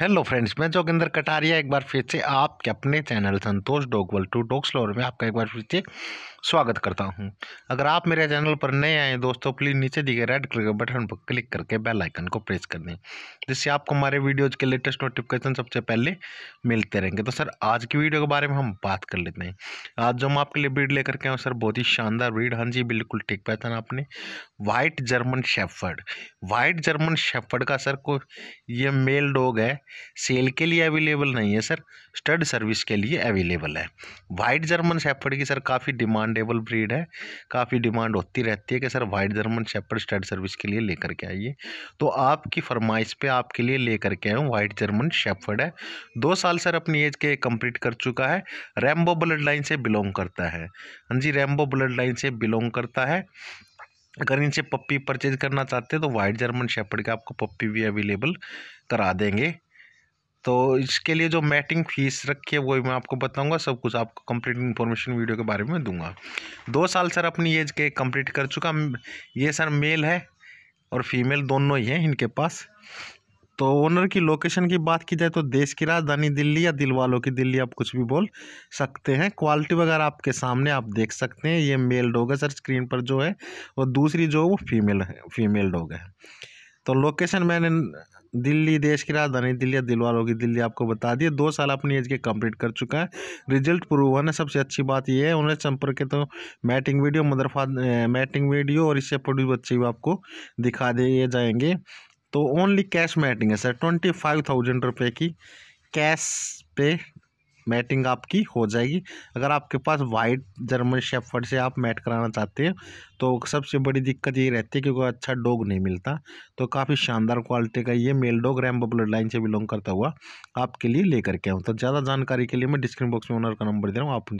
hello friends मैं जोगिंदर कटारिया एक बार फिर से आपके अपने चैनल संतोष डोगवल टू डॉग्स लोर में आपका एक बार फिर से स्वागत करता हूं अगर आप मेरे चैनल पर नए आए दोस्तों प्लीज़ नीचे दिए रेड कलर के बटन पर क्लिक करके बेल आइकन को प्रेस कर दें जिससे आपको हमारे वीडियोज़ के लेटेस्ट नोटिफिकेशन सबसे पहले मिलते रहेंगे तो सर आज की वीडियो के बारे में हम बात कर लेते हैं आज जो हम आपके लिए ब्रीड लेकर के आए सर बहुत ही शानदार ब्रीड हाँ जी बिल्कुल ठीक पहचाना आपने white German shepherd white German shepherd का सर को ये मेल डॉग है सेल के लिए अवेलेबल नहीं है सर स्टड सर्विस के लिए अवेलेबल है वाइट जर्मन शेफर्ड की सर काफ़ी डिमांडेबल ब्रीड है काफ़ी डिमांड होती रहती है कि sir white German shepherd stud service के लिए लेकर के आइए तो आपकी फरमाइश पे आपके लिए लेकर के आए वाइट जर्मन शेफर्ड है दो साल सर अपनी एज के कंप्लीट कर चुका है रैम्बो ब्लड लाइन से बिलोंग करता है हाँ जी रैम्बो ब्लड लाइन से बिलोंग करता है अगर इनसे पप्पी परचेज करना चाहते हैं तो वाइट जर्मन शेफर्ड का आपको पप्पी भी अवेलेबल करा देंगे तो इसके लिए जो मैटिंग फीस रखी है वो भी मैं आपको बताऊंगा सब कुछ आपको कंप्लीट इन्फॉर्मेशन वीडियो के बारे में दूंगा दो साल सर अपनी एज के कंप्लीट कर चुका ये सर मेल है और फीमेल दोनों ही हैं इनके पास तो ओनर की लोकेशन की बात की जाए तो देश की राजधानी दिल्ली या दिल वालों की दिल्ली आप कुछ भी बोल सकते हैं क्वालिटी वगैरह आपके सामने आप देख सकते हैं ये मेल डॉग है सर स्क्रीन पर जो है और दूसरी जो वो फीमेल है फीमेल डॉग है तो लोकेशन मैंने दिल्ली देश की राजधानी दिल्ली या दिलवाल होगी दिल्ली आपको बता दिए दो साल अपनी एज के कंप्लीट कर चुका है रिजल्ट प्रूव है सबसे अच्छी बात यह है उन्हें संपर्क तो मैटिंग वीडियो मदरफा मैटिंग वीडियो और इससे प्रोड्यूस बच्चे भी आपको दिखा दिए जाएंगे तो ओनली कैश मैटिंग है सर ट्वेंटी फाइव थाउजेंड रुपये की कैश पे मैटिंग आपकी हो जाएगी अगर आपके पास वाइट जर्मन शेफर्ड से आप मैट कराना चाहते हैं तो सबसे बड़ी दिक्कत ये रहती है क्योंकि अच्छा डॉग नहीं मिलता तो काफ़ी शानदार क्वालिटी का ये male dog Rambo blood line से बिलोंग करता हुआ आपके लिए लेकर के आऊँ तो ज़्यादा जानकारी के लिए मैं डिस्क्रिप्शन बॉक्स में ओनर का नंबर दे रहा हूँ आप